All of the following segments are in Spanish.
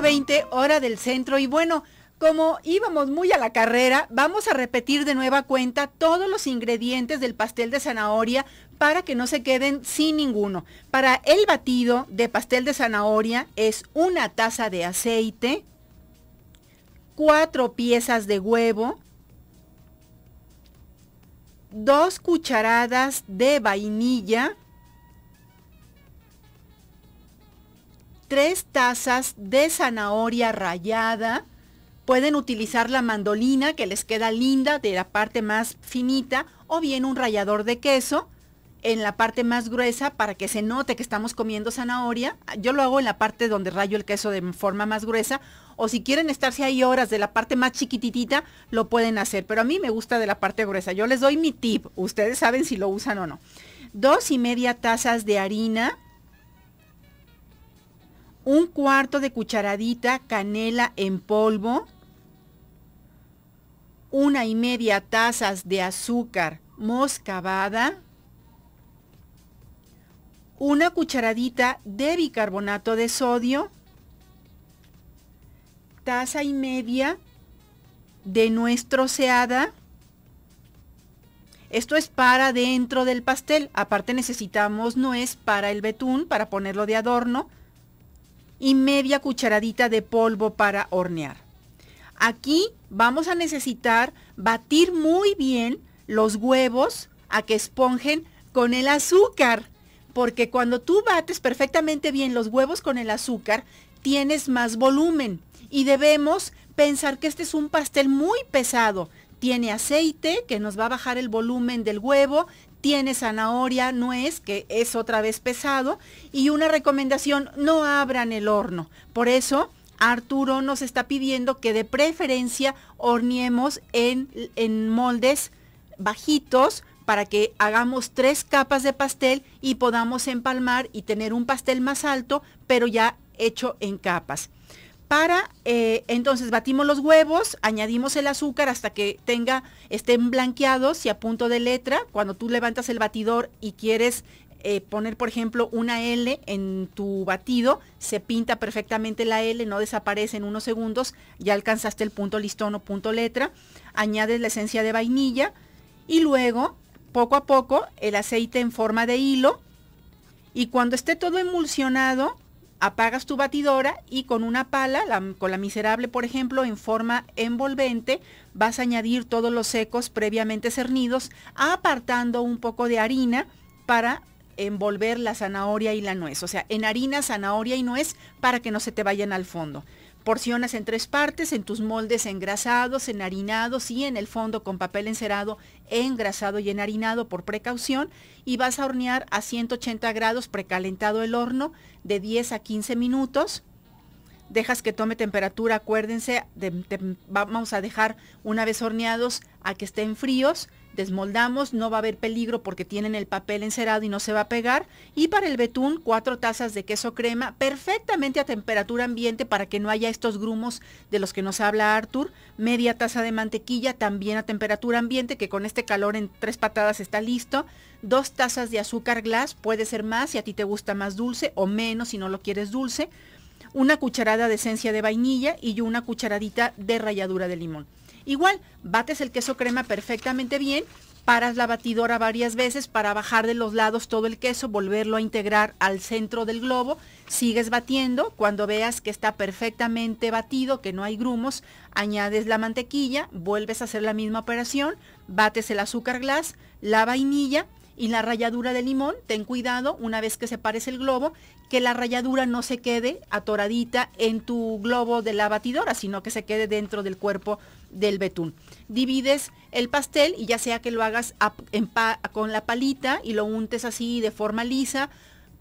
20 hora del centro y bueno, como íbamos muy a la carrera, vamos a repetir de nueva cuenta todos los ingredientes del pastel de zanahoria para que no se queden sin ninguno. Para el batido de pastel de zanahoria es una taza de aceite, cuatro piezas de huevo, dos cucharadas de vainilla, tres tazas de zanahoria rallada. Pueden utilizar la mandolina que les queda linda de la parte más finita o bien un rallador de queso en la parte más gruesa para que se note que estamos comiendo zanahoria. Yo lo hago en la parte donde rayo el queso de forma más gruesa. O si quieren estarse ahí horas de la parte más chiquititita, lo pueden hacer. Pero a mí me gusta de la parte gruesa. Yo les doy mi tip. Ustedes saben si lo usan o no. Dos y media tazas de harina un cuarto de cucharadita canela en polvo, una y media tazas de azúcar moscavada, una cucharadita de bicarbonato de sodio, taza y media de nuez troceada. Esto es para dentro del pastel. Aparte necesitamos nuez para el betún, para ponerlo de adorno y media cucharadita de polvo para hornear. Aquí vamos a necesitar batir muy bien los huevos a que esponjen con el azúcar, porque cuando tú bates perfectamente bien los huevos con el azúcar, tienes más volumen y debemos pensar que este es un pastel muy pesado tiene aceite que nos va a bajar el volumen del huevo, tiene zanahoria, nuez, que es otra vez pesado, y una recomendación, no abran el horno. Por eso, Arturo nos está pidiendo que de preferencia horneemos en, en moldes bajitos para que hagamos tres capas de pastel y podamos empalmar y tener un pastel más alto, pero ya hecho en capas para, eh, entonces batimos los huevos, añadimos el azúcar hasta que tenga, estén blanqueados y a punto de letra. Cuando tú levantas el batidor y quieres eh, poner, por ejemplo, una L en tu batido, se pinta perfectamente la L, no desaparece en unos segundos, ya alcanzaste el punto listón o punto letra, añades la esencia de vainilla y luego, poco a poco, el aceite en forma de hilo y cuando esté todo emulsionado, apagas tu batidora y con una pala, con la miserable por ejemplo, en forma envolvente, vas a añadir todos los secos previamente cernidos, apartando un poco de harina para envolver la zanahoria y la nuez. O sea, en harina, zanahoria y nuez para que no se te vayan al fondo. Porcionas en tres partes, en tus moldes engrasados, enharinados y en el fondo con papel encerado, engrasado y enharinado por precaución y vas a hornear a 180 grados precalentado el horno de 10 a 15 minutos. Dejas que tome temperatura, acuérdense, vamos a dejar una vez horneados a que estén fríos desmoldamos, no va a haber peligro porque tienen el papel encerado y no se va a pegar. Y para el betún, cuatro tazas de queso crema, perfectamente a temperatura ambiente para que no haya estos grumos de los que nos habla Arthur. Media taza de mantequilla, también a temperatura ambiente, que con este calor en tres patadas está listo. Dos tazas de azúcar glass, puede ser más si a ti te gusta más dulce o menos si no lo quieres dulce. Una cucharada de esencia de vainilla y una cucharadita de ralladura de limón. Igual, bates el queso crema perfectamente bien, paras la batidora varias veces para bajar de los lados todo el queso, volverlo a integrar al centro del globo, sigues batiendo, cuando veas que está perfectamente batido, que no hay grumos, añades la mantequilla, vuelves a hacer la misma operación, bates el azúcar glass, la vainilla y la ralladura de limón, ten cuidado una vez que se separes el globo que la ralladura no se quede atoradita en tu globo de la batidora, sino que se quede dentro del cuerpo del betún. Divides el pastel y ya sea que lo hagas con la palita y lo untes así de forma lisa,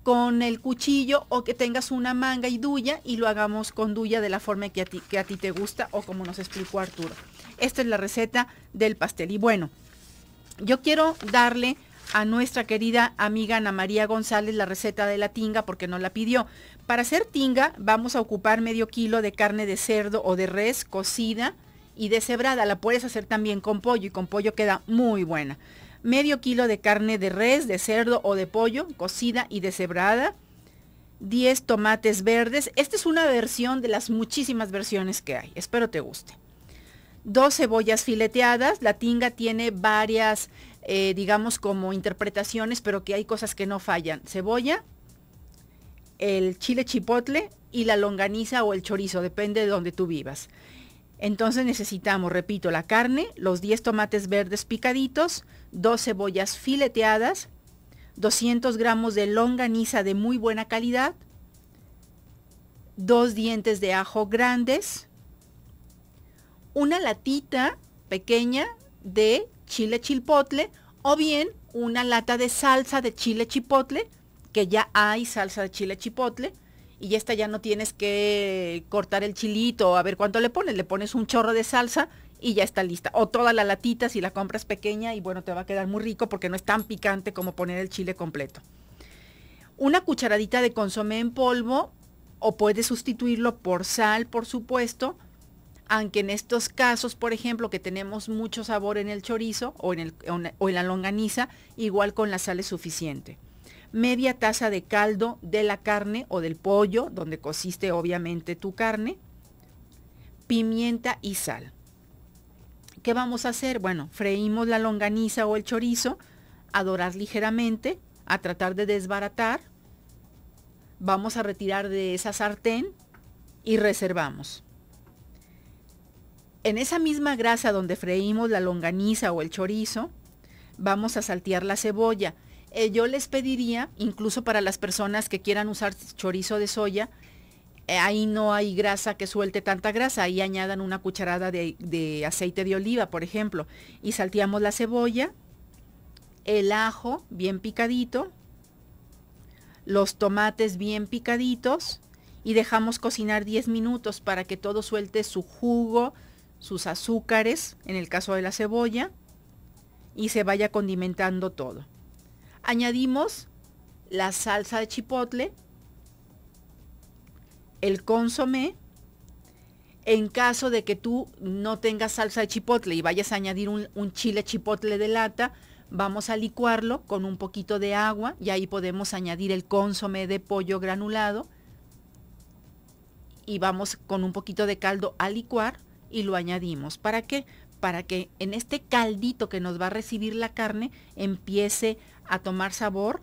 con el cuchillo o que tengas una manga y duya y lo hagamos con duya de la forma que que a ti te gusta o como nos explicó Arturo. Esta es la receta del pastel. Y bueno, yo quiero darle a nuestra querida amiga Ana María González la receta de la tinga porque no la pidió. Para hacer tinga vamos a ocupar medio kilo de carne de cerdo o de res cocida y deshebrada. La puedes hacer también con pollo y con pollo queda muy buena. Medio kilo de carne de res, de cerdo o de pollo cocida y deshebrada. 10 tomates verdes. Esta es una versión de las muchísimas versiones que hay. Espero te guste. Dos cebollas fileteadas. La tinga tiene varias eh, digamos, como interpretaciones, pero que hay cosas que no fallan. Cebolla, el chile chipotle y la longaniza o el chorizo, depende de donde tú vivas. Entonces necesitamos, repito, la carne, los 10 tomates verdes picaditos, dos cebollas fileteadas, 200 gramos de longaniza de muy buena calidad, dos dientes de ajo grandes, una latita pequeña de chile chipotle o bien una lata de salsa de chile chipotle, que ya hay salsa de chile chipotle, y esta ya no tienes que cortar el chilito, a ver cuánto le pones, le pones un chorro de salsa y ya está lista. O toda la latita si la compras pequeña y bueno, te va a quedar muy rico porque no es tan picante como poner el chile completo. Una cucharadita de consomé en polvo o puedes sustituirlo por sal, por supuesto, aunque en estos casos, por ejemplo, que tenemos mucho sabor en el chorizo o en, la longaniza, igual con la sal es suficiente. Media taza de caldo de la carne o del pollo, donde cociste obviamente tu carne, pimienta y sal. ¿Qué vamos a hacer? Bueno, freímos la longaniza o el chorizo, a dorar ligeramente, a tratar de desbaratar. Vamos a retirar de esa sartén y reservamos en esa misma grasa donde freímos la longaniza o el chorizo, vamos a saltear la cebolla. Eh, yo les pediría, incluso para las personas que quieran usar chorizo de soya, eh, ahí no hay grasa que suelte tanta grasa, ahí añadan una cucharada de, de aceite de oliva, por ejemplo, y salteamos la cebolla, el ajo bien picadito, los tomates bien picaditos y dejamos cocinar 10 minutos para que todo suelte su jugo, sus azúcares, en el caso de la cebolla, y se vaya condimentando todo. Añadimos la salsa de chipotle, el consomé, en caso de que tú no tengas salsa de chipotle y vayas a añadir un, chile chipotle de lata, vamos a licuarlo con un poquito de agua y ahí podemos añadir el consomé de pollo granulado y vamos con un poquito de caldo a licuar y lo añadimos. ¿Para qué? Para que en este caldito que nos va a recibir la carne empiece a tomar sabor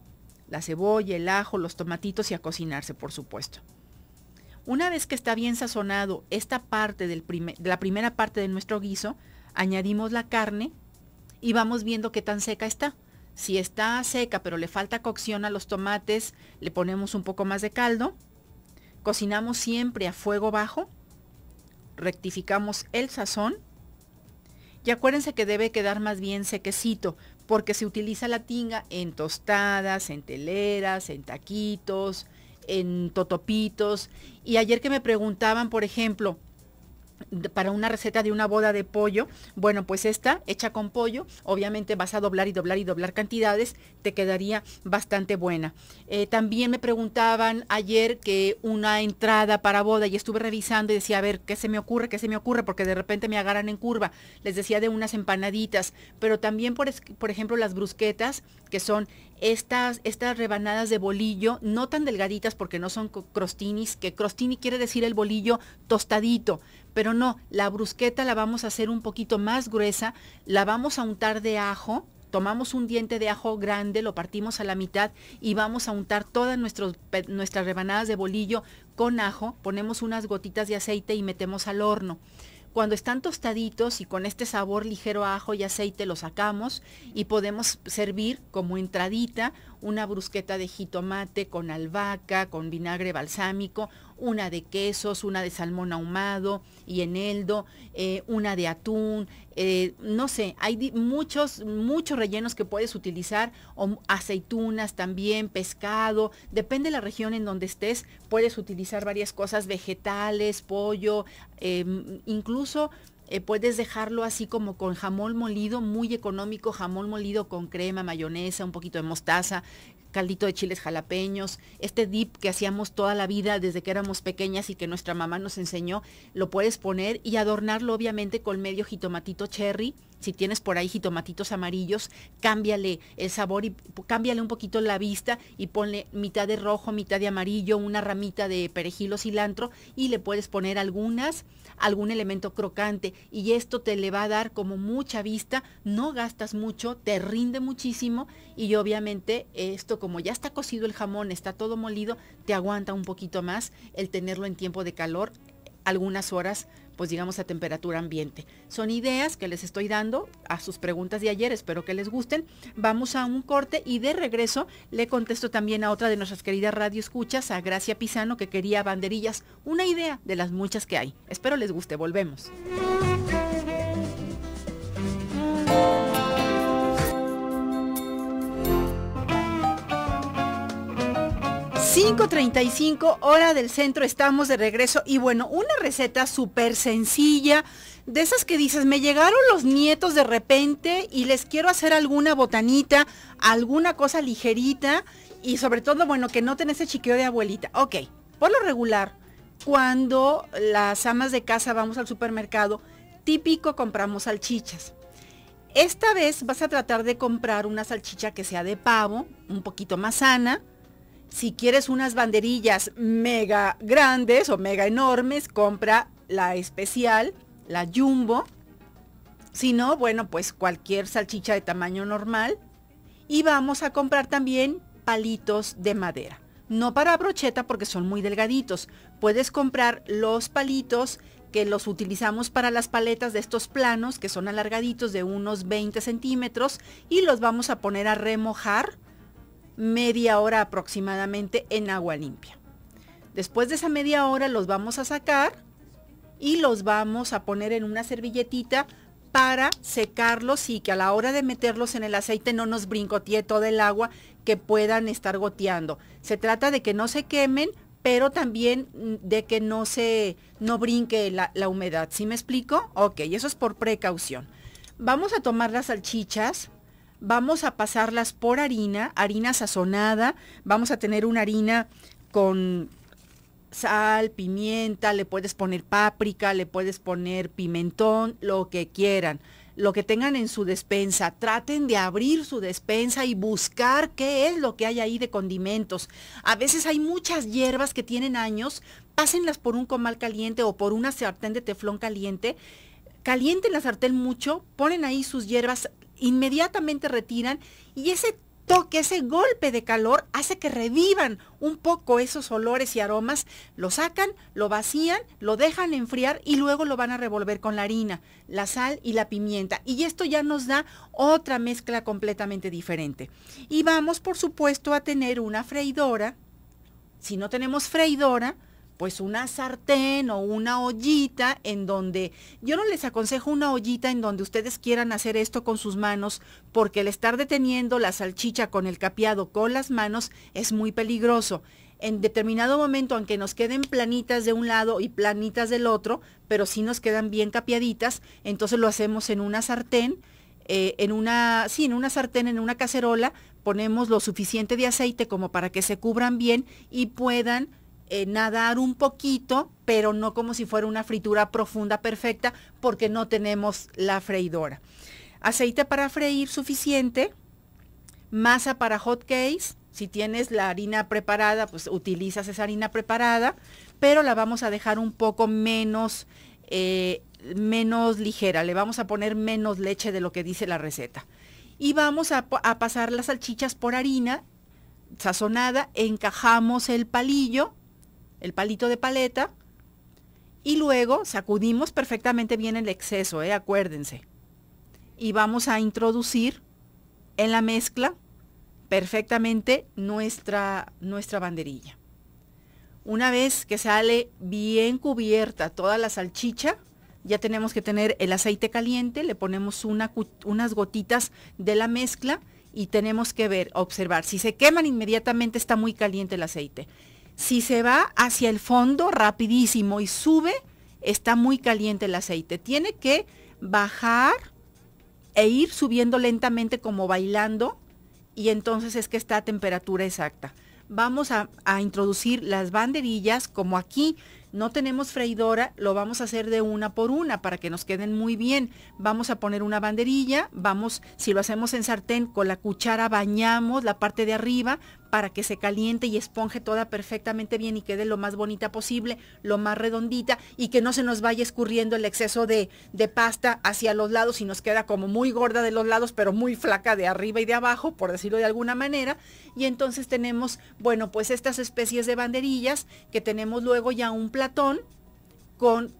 la cebolla, el ajo, los tomatitos y a cocinarse, por supuesto. Una vez que está bien sazonado esta parte del primer, la primera parte de nuestro guiso, añadimos la carne y vamos viendo qué tan seca está. Si está seca pero le falta cocción a los tomates, le ponemos un poco más de caldo. Cocinamos siempre a fuego bajo rectificamos el sazón. Y acuérdense que debe quedar más bien sequecito, porque se utiliza la tinga en tostadas, en teleras, en taquitos, en totopitos. Y ayer que me preguntaban, por ejemplo, para una receta de una boda de pollo, bueno, pues esta hecha con pollo, obviamente vas a doblar y doblar y doblar cantidades, te quedaría bastante buena. Eh, también me preguntaban ayer que una entrada para boda y estuve revisando y decía, a ver, ¿qué se me ocurre? ¿Qué se me ocurre? Porque de repente me agarran en curva. Les decía de unas empanaditas, pero también, por, por ejemplo, las brusquetas, que son estas, estas rebanadas de bolillo, no tan delgaditas porque no son crostinis, que crostini quiere decir el bolillo tostadito pero no, la brusqueta la vamos a hacer un poquito más gruesa, la vamos a untar de ajo, tomamos un diente de ajo grande, lo partimos a la mitad y vamos a untar todas nuestras rebanadas de bolillo con ajo, ponemos unas gotitas de aceite y metemos al horno. Cuando están tostaditos y con este sabor ligero a ajo y aceite lo sacamos y podemos servir como entradita una brusqueta de jitomate con albahaca, con vinagre balsámico una de quesos, una de salmón ahumado y eneldo, eh, una de atún, eh, no sé, hay muchos, muchos rellenos que puedes utilizar, o aceitunas también, pescado, depende de la región en donde estés, puedes utilizar varias cosas, vegetales, pollo, em, incluso... Eh, puedes dejarlo así como con jamón molido, muy económico, jamón molido con crema, mayonesa, un poquito de mostaza, caldito de chiles jalapeños, este dip que hacíamos toda la vida desde que éramos pequeñas y que nuestra mamá nos enseñó, lo puedes poner y adornarlo obviamente con medio jitomatito cherry. Si tienes por ahí jitomatitos amarillos, cámbiale el sabor y cámbiale un poquito la vista y ponle mitad de rojo, mitad de amarillo, una ramita de perejil o cilantro y le puedes poner algunas, algún elemento crocante y esto te le va a dar como mucha vista, no gastas mucho, te rinde muchísimo y obviamente esto como ya está cocido el jamón, está todo molido, te aguanta un poquito más el tenerlo en tiempo de calor algunas horas, pues digamos a temperatura ambiente. Son ideas que les estoy dando a sus preguntas de ayer, espero que les gusten. Vamos a un corte y de regreso le contesto también a otra de nuestras queridas radio escuchas a Gracia Pisano, que quería banderillas, una idea de las muchas que hay. Espero les guste, volvemos. 5.35 hora del centro, estamos de regreso y bueno, una receta súper sencilla, de esas que dices, me llegaron los nietos de repente y les quiero hacer alguna botanita, alguna cosa ligerita y sobre todo, bueno, que no noten ese chiqueo de abuelita. Ok, por lo regular, cuando las amas de casa vamos al supermercado, típico compramos salchichas. Esta vez vas a tratar de comprar una salchicha que sea de pavo, un poquito más sana, si quieres unas banderillas mega grandes o mega enormes, compra la especial, la jumbo. Si no, bueno, pues cualquier salchicha de tamaño normal. Y vamos a comprar también palitos de madera. No para brocheta porque son muy delgaditos. Puedes comprar los palitos que los utilizamos para las paletas de estos planos que son alargaditos de unos 20 centímetros y los vamos a poner a remojar media hora aproximadamente en agua limpia. Después de esa media hora los vamos a sacar y los vamos a poner en una servilletita para secarlos y que a la hora de meterlos en el aceite no nos brincotee todo el agua que puedan estar goteando. Se trata de que no se quemen, pero también mm, de que no se no brinque la, la humedad. ¿Sí me explico? Ok, eso es por precaución. Vamos a tomar las salchichas vamos a pasarlas por harina, harina sazonada, vamos a tener una harina con sal, pimienta, le puedes poner páprica, le puedes poner pimentón, lo que quieran, lo que tengan en su despensa. Traten de abrir su despensa y buscar qué es lo que hay ahí de condimentos. A veces hay muchas hierbas que tienen años, pásenlas por un comal caliente o por una sartén de teflón caliente. Calienten la sartén mucho, ponen ahí sus hierbas, inmediatamente retiran y ese toque, ese golpe de calor hace que revivan un poco esos olores y aromas, lo sacan, lo vacían, lo dejan enfriar y luego lo van a revolver con la harina, la sal y la pimienta. Y esto ya nos da otra mezcla completamente diferente. Y vamos, por supuesto, a tener una freidora. Si no tenemos freidora, pues una sartén o una ollita en donde yo no les aconsejo una ollita en donde ustedes quieran hacer esto con sus manos porque el estar deteniendo la salchicha con el capeado con las manos es muy peligroso. En determinado momento, aunque nos queden planitas de un lado y planitas del otro, pero si sí nos quedan bien capeaditas, entonces lo hacemos en una sartén, eh, en una, sí, en una sartén, en una cacerola, ponemos lo suficiente de aceite como para que se cubran bien y puedan eh, nadar un poquito, pero no como si fuera una fritura profunda perfecta, porque no tenemos la freidora. Aceite para freír suficiente, masa para hot cakes, si tienes la harina preparada, pues utilizas esa harina preparada, pero la vamos a dejar un poco menos, eh, menos ligera, le vamos a poner menos leche de lo que dice la receta. Y vamos a pasar las salchichas por harina sazonada, encajamos el palillo el palito de paleta y luego sacudimos perfectamente bien el exceso, ¿eh? acuérdense. Y vamos a introducir en la mezcla perfectamente nuestra, nuestra banderilla. Una vez que sale bien cubierta toda la salchicha, ya tenemos que tener el aceite caliente, le ponemos unas gotitas de la mezcla y tenemos que ver, observar. Si se queman inmediatamente está muy caliente el aceite. Si se va hacia el fondo rapidísimo y sube, está muy caliente el aceite. Tiene que bajar e ir subiendo lentamente como bailando y entonces es que está a temperatura exacta. Vamos a, a introducir las banderillas como aquí no tenemos freidora, lo vamos a hacer de una por una para que nos queden muy bien. Vamos a poner una banderilla, vamos, si lo hacemos en sartén, con la cuchara bañamos la parte de arriba para que se caliente y esponje toda perfectamente bien y quede lo más bonita posible, lo más redondita y que no se nos vaya escurriendo el exceso de, de, pasta hacia los lados y nos queda como muy gorda de los lados, pero muy flaca de arriba y de abajo, por decirlo de alguna manera. Y entonces tenemos, bueno, pues estas especies de banderillas que tenemos luego ya un platón con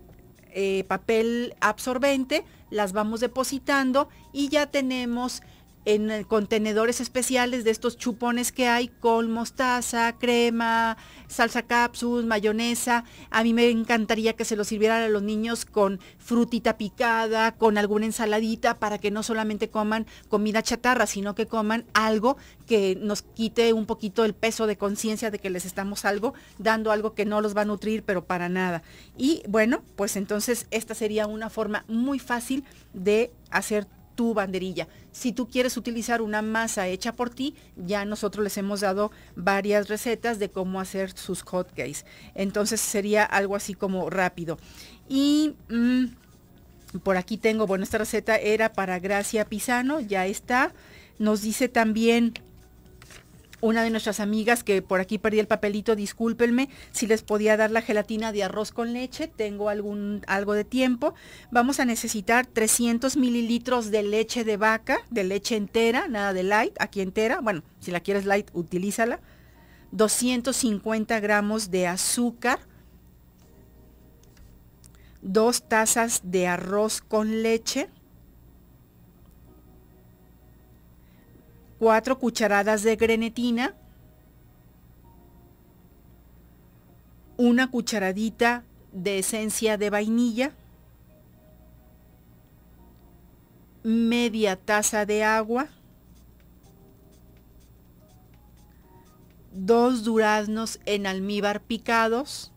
eh, papel absorbente, las vamos depositando y ya tenemos en contenedores especiales de estos chupones que hay con mostaza, crema, salsa capsus mayonesa. A mí me encantaría que se los sirvieran a los niños con frutita picada, con alguna ensaladita, para que no solamente coman comida chatarra, sino que coman algo que nos quite un poquito el peso de conciencia de que les estamos algo, dando algo que no los va a nutrir, pero para nada. Y bueno, pues entonces esta sería una forma muy fácil de hacer tu banderilla. Si tú quieres utilizar una masa hecha por ti, ya nosotros les hemos dado varias recetas de cómo hacer sus hotcakes. Entonces sería algo así como rápido. Y mm, por aquí tengo, bueno, esta receta era para Gracia Pisano, ya está. Nos dice también una de nuestras amigas que por aquí perdí el papelito, discúlpenme, si les podía dar la gelatina de arroz con leche, tengo algún, algo de tiempo. Vamos a necesitar 300 mililitros de leche de vaca, de leche entera, nada de light, aquí entera, bueno, si la quieres light, utilízala. 250 gramos de azúcar, dos tazas de arroz con leche, 4 cucharadas de grenetina, una cucharadita de esencia de vainilla, media taza de agua, dos duraznos en almíbar picados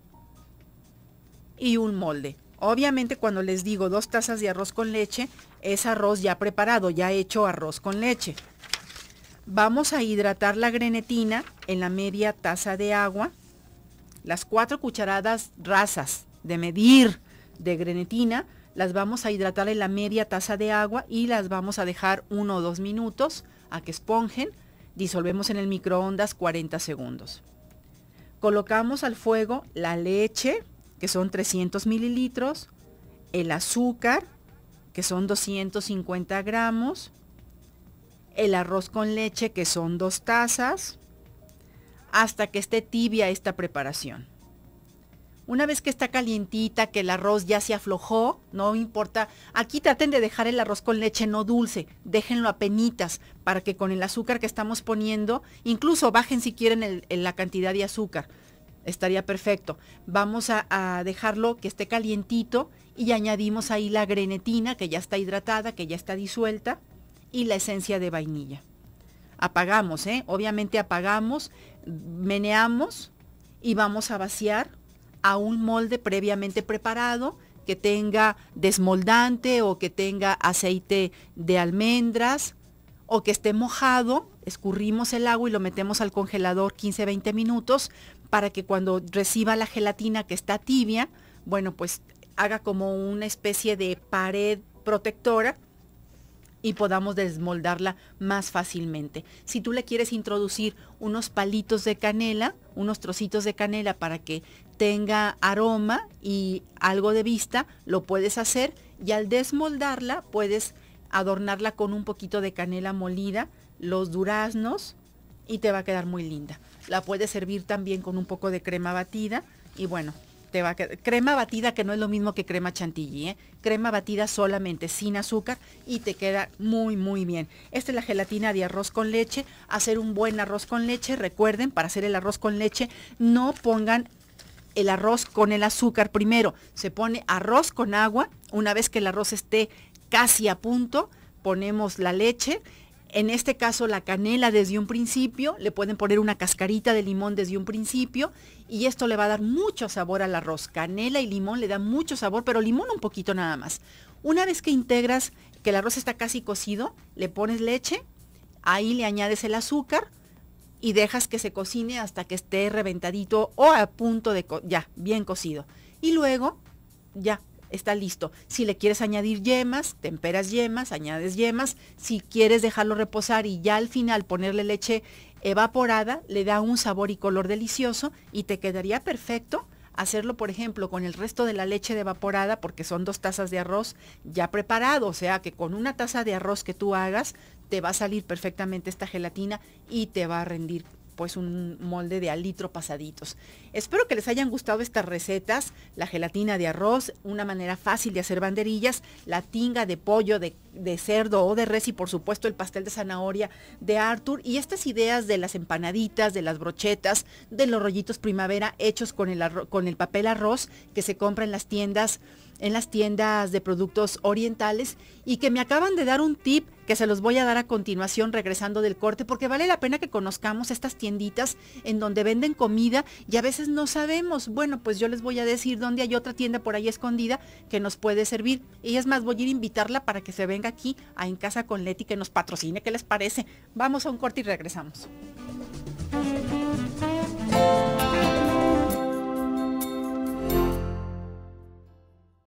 y un molde. Obviamente cuando les digo dos tazas de arroz con leche, es arroz ya preparado, ya hecho arroz con leche. Vamos a hidratar la grenetina en la media taza de agua, las cuatro cucharadas rasas de medir de grenetina, las vamos a hidratar en la media taza de agua y las vamos a dejar uno o dos minutos a que esponjen. Disolvemos en el microondas 40 segundos. Colocamos al fuego la leche, que son 300 mililitros, el azúcar, que son 250 gramos, el arroz con leche, que son dos tazas, hasta que esté tibia esta preparación. Una vez que está calientita, que el arroz ya se aflojó, no importa. Aquí traten de dejar el arroz con leche no dulce, déjenlo a penitas para que con el azúcar que estamos poniendo, incluso bajen si quieren la cantidad de azúcar, estaría perfecto. Vamos a, dejarlo que esté calientito y añadimos ahí la grenetina que ya está hidratada, que ya está disuelta y la esencia de vainilla. Apagamos, ¿eh? Obviamente apagamos, meneamos y vamos a vaciar a un molde previamente preparado que tenga desmoldante o que tenga aceite de almendras o que esté mojado, escurrimos el agua y lo metemos al congelador 15-20 minutos para que cuando reciba la gelatina que está tibia, bueno, pues haga como una especie de pared protectora y podamos desmoldarla más fácilmente. Si tú le quieres introducir unos palitos de canela, unos trocitos de canela para que tenga aroma y algo de vista, lo puedes hacer y al desmoldarla puedes adornarla con un poquito de canela molida, los duraznos y te va a quedar muy linda. La puedes servir también con un poco de crema batida y bueno, Crema batida, que no es lo mismo que crema chantilly, ¿eh? Crema batida solamente, sin azúcar, y te queda muy, muy bien. Esta es la gelatina de arroz con leche. Hacer un buen arroz con leche, recuerden, para hacer el arroz con leche, no pongan el arroz con el azúcar primero. Se pone arroz con agua. Una vez que el arroz esté casi a punto, ponemos la leche en este caso la canela desde un principio, le pueden poner una cascarita de limón desde un principio y esto le va a dar mucho sabor al arroz. Canela y limón le da mucho sabor, pero limón un poquito nada más. Una vez que integras que el arroz está casi cocido, le pones leche, ahí le añades el azúcar y dejas que se cocine hasta que esté reventadito o a punto de ya bien cocido. Y luego ya está listo. Si le quieres añadir yemas, temperas yemas, añades yemas. Si quieres dejarlo reposar y ya al final ponerle leche evaporada, le da un sabor y color delicioso y te quedaría perfecto hacerlo, por ejemplo, con el resto de la leche evaporada, porque son dos tazas de arroz ya preparado, o sea que con una taza de arroz que tú hagas, te va a salir perfectamente esta gelatina y te va a rendir es pues, un molde de alitro pasaditos. Espero que les hayan gustado estas recetas, la gelatina de arroz, una manera fácil de hacer banderillas, la tinga de pollo de de cerdo o de res y por supuesto el pastel de zanahoria de Arthur y estas ideas de las empanaditas, de las brochetas, de los rollitos primavera hechos con el, con el papel arroz que se compra en las tiendas en las tiendas de productos orientales y que me acaban de dar un tip que se los voy a dar a continuación regresando del corte porque vale la pena que conozcamos estas tienditas en donde venden comida y a veces no sabemos. Bueno, pues yo les voy a decir dónde hay otra tienda por ahí escondida que nos puede servir y es más, voy a ir a invitarla para que se venga aquí a En Casa con Leti que nos patrocine, ¿qué les parece? Vamos a un corte y regresamos.